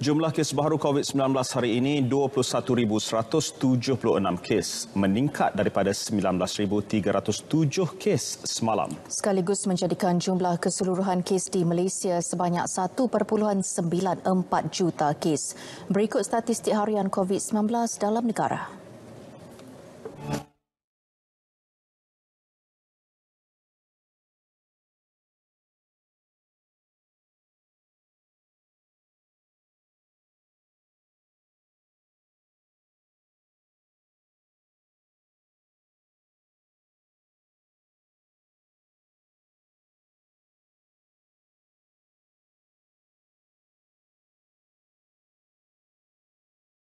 Jumlah kes baru COVID-19 hari ini 21,176 kes meningkat daripada 19,307 kes semalam. Sekaligus menjadikan jumlah keseluruhan kes di Malaysia sebanyak 1.94 juta kes. Berikut statistik harian COVID-19 dalam negara.